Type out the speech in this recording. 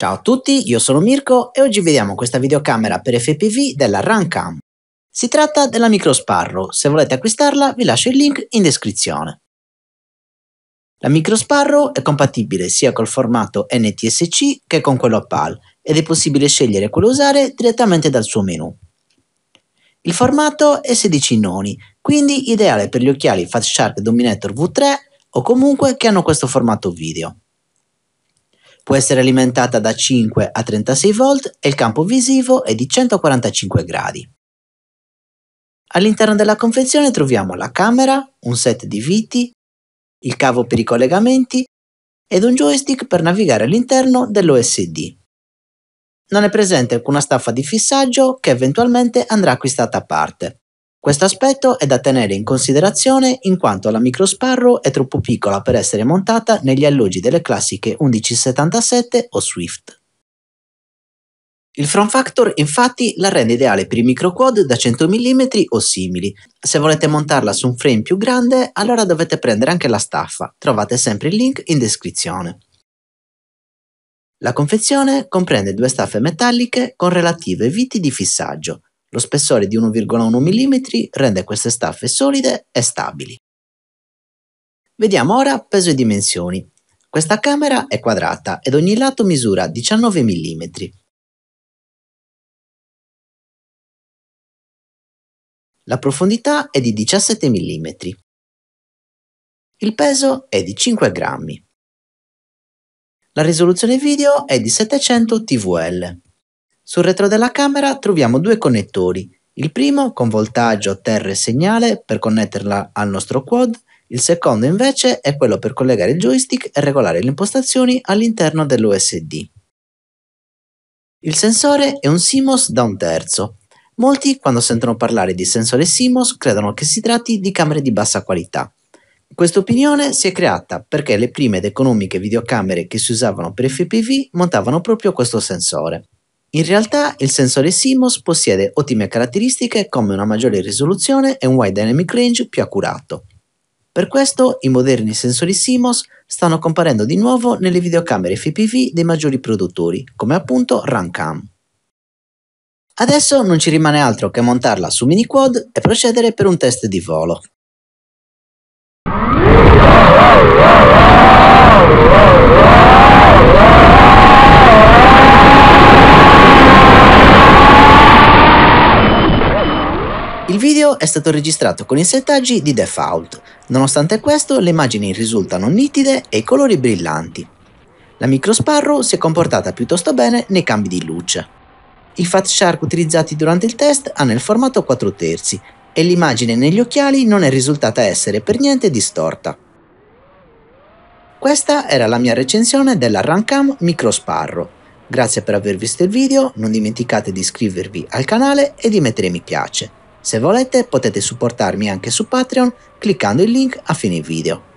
Ciao a tutti, io sono Mirko e oggi vediamo questa videocamera per FPV della Runcam. Si tratta della Microsparro, se volete acquistarla vi lascio il link in descrizione. La Microsparro è compatibile sia col formato NTSC che con quello PAL ed è possibile scegliere quello usare direttamente dal suo menu. Il formato è 16 noni, quindi ideale per gli occhiali Fast Shark Dominator V3 o comunque che hanno questo formato video. Può essere alimentata da 5 a 36 volt e il campo visivo è di 145 gradi. All'interno della confezione troviamo la camera, un set di viti, il cavo per i collegamenti ed un joystick per navigare all'interno dell'OSD. Non è presente alcuna staffa di fissaggio che eventualmente andrà acquistata a parte. Questo aspetto è da tenere in considerazione in quanto la Micro Sparrow è troppo piccola per essere montata negli alloggi delle classiche 1177 o Swift. Il front Factor infatti la rende ideale per i microquad da 100 mm o simili. Se volete montarla su un frame più grande, allora dovete prendere anche la staffa. Trovate sempre il link in descrizione. La confezione comprende due staffe metalliche con relative viti di fissaggio, lo spessore di 1,1 mm rende queste staffe solide e stabili. Vediamo ora peso e dimensioni. Questa camera è quadrata ed ogni lato misura 19 mm. La profondità è di 17 mm. Il peso è di 5 grammi. La risoluzione video è di 700 TVL. Sul retro della camera troviamo due connettori, il primo con voltaggio, terra e segnale per connetterla al nostro quad, il secondo invece è quello per collegare il joystick e regolare le impostazioni all'interno dell'USD. Il sensore è un CMOS da un terzo. Molti, quando sentono parlare di sensore CMOS, credono che si tratti di camere di bassa qualità. Questa opinione si è creata perché le prime ed economiche videocamere che si usavano per FPV montavano proprio questo sensore. In realtà il sensore CMOS possiede ottime caratteristiche come una maggiore risoluzione e un wide dynamic range più accurato. Per questo i moderni sensori CMOS stanno comparendo di nuovo nelle videocamere FPV dei maggiori produttori, come appunto Runcam. Adesso non ci rimane altro che montarla su mini quad e procedere per un test di volo. Il video è stato registrato con i settaggi di Default, nonostante questo le immagini risultano nitide e i colori brillanti. La microsparrow si è comportata piuttosto bene nei cambi di luce. I fat shark utilizzati durante il test hanno il formato 4 terzi e l'immagine negli occhiali non è risultata essere per niente distorta. Questa era la mia recensione della Runcam Microsparro. Grazie per aver visto il video, non dimenticate di iscrivervi al canale e di mettere mi piace. Se volete potete supportarmi anche su Patreon cliccando il link a fine video.